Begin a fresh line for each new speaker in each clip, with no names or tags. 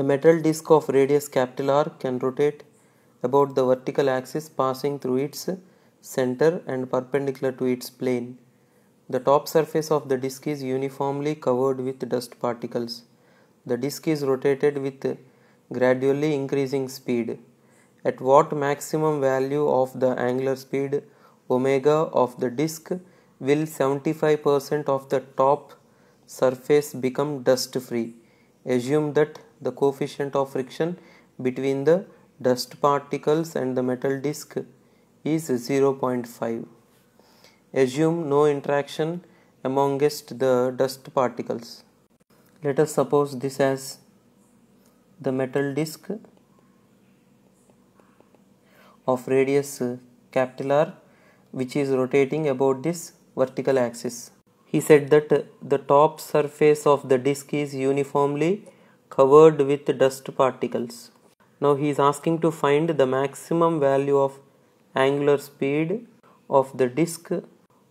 A metal disc of radius capital R can rotate about the vertical axis passing through its center and perpendicular to its plane. The top surface of the disc is uniformly covered with dust particles. The disc is rotated with gradually increasing speed. At what maximum value of the angular speed omega of the disc will 75% of the top surface become dust free? assume that the coefficient of friction between the dust particles and the metal disc is 0.5 assume no interaction amongst the dust particles let us suppose this as the metal disc of radius capital R which is rotating about this vertical axis he said that the top surface of the disk is uniformly covered with dust particles. Now he is asking to find the maximum value of angular speed of the disk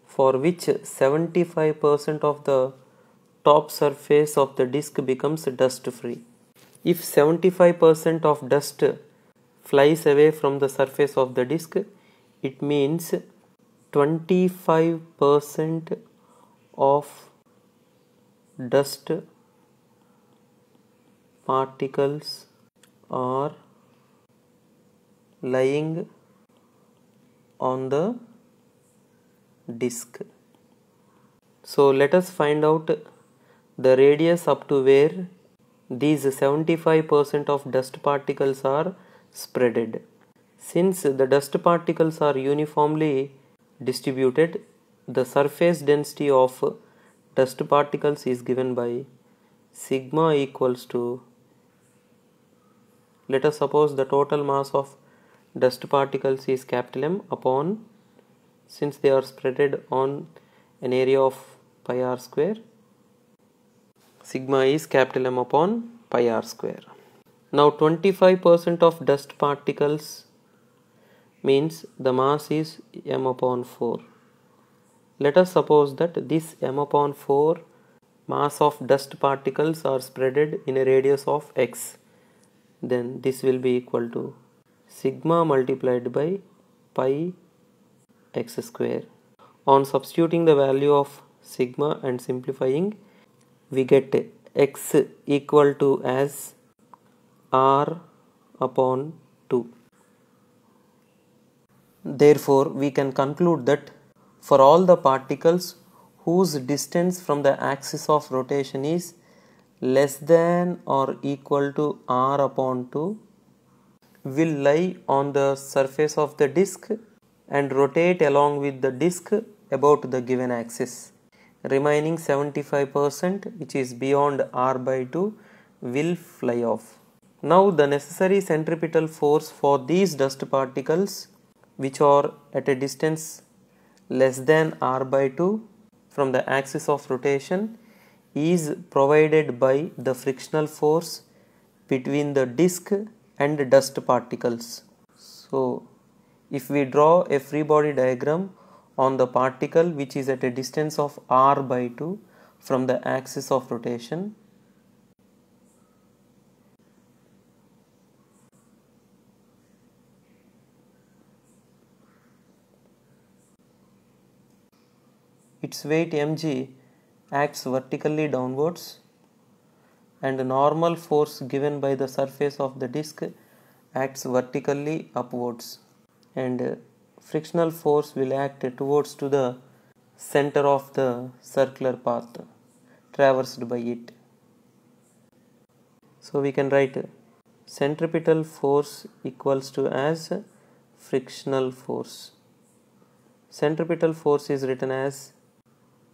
for which 75% of the top surface of the disk becomes dust free. If 75% of dust flies away from the surface of the disk, it means 25% of dust particles are lying on the disk so let us find out the radius up to where these 75% of dust particles are spreaded. Since the dust particles are uniformly distributed, the surface density of dust particles is given by sigma equals to let us suppose the total mass of dust particles is capital M upon since they are spreaded on an area of pi r square sigma is capital M upon pi r square now 25% of dust particles means the mass is m upon 4 let us suppose that this m upon 4 mass of dust particles are spreaded in a radius of x. Then this will be equal to sigma multiplied by pi x square. On substituting the value of sigma and simplifying, we get x equal to as r upon 2. Therefore, we can conclude that for all the particles whose distance from the axis of rotation is less than or equal to r upon 2 will lie on the surface of the disk and rotate along with the disk about the given axis. Remaining 75% which is beyond r by 2 will fly off. Now the necessary centripetal force for these dust particles which are at a distance less than r by 2 from the axis of rotation is provided by the frictional force between the disk and dust particles. So, if we draw a free body diagram on the particle which is at a distance of r by 2 from the axis of rotation, its weight mg acts vertically downwards and the normal force given by the surface of the disc acts vertically upwards and frictional force will act towards to the center of the circular path traversed by it so we can write centripetal force equals to as frictional force centripetal force is written as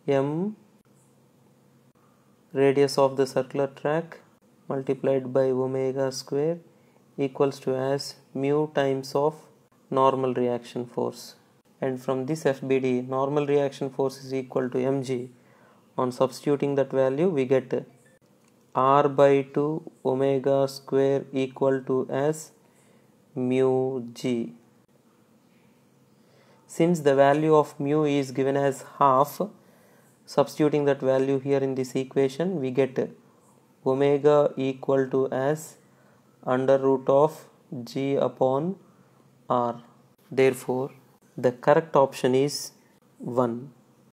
m radius of the circular track multiplied by omega square equals to as mu times of normal reaction force and from this FBD normal reaction force is equal to mg on substituting that value we get r by 2 omega square equal to as mu g since the value of mu is given as half substituting that value here in this equation we get omega equal to s under root of g upon r therefore the correct option is 1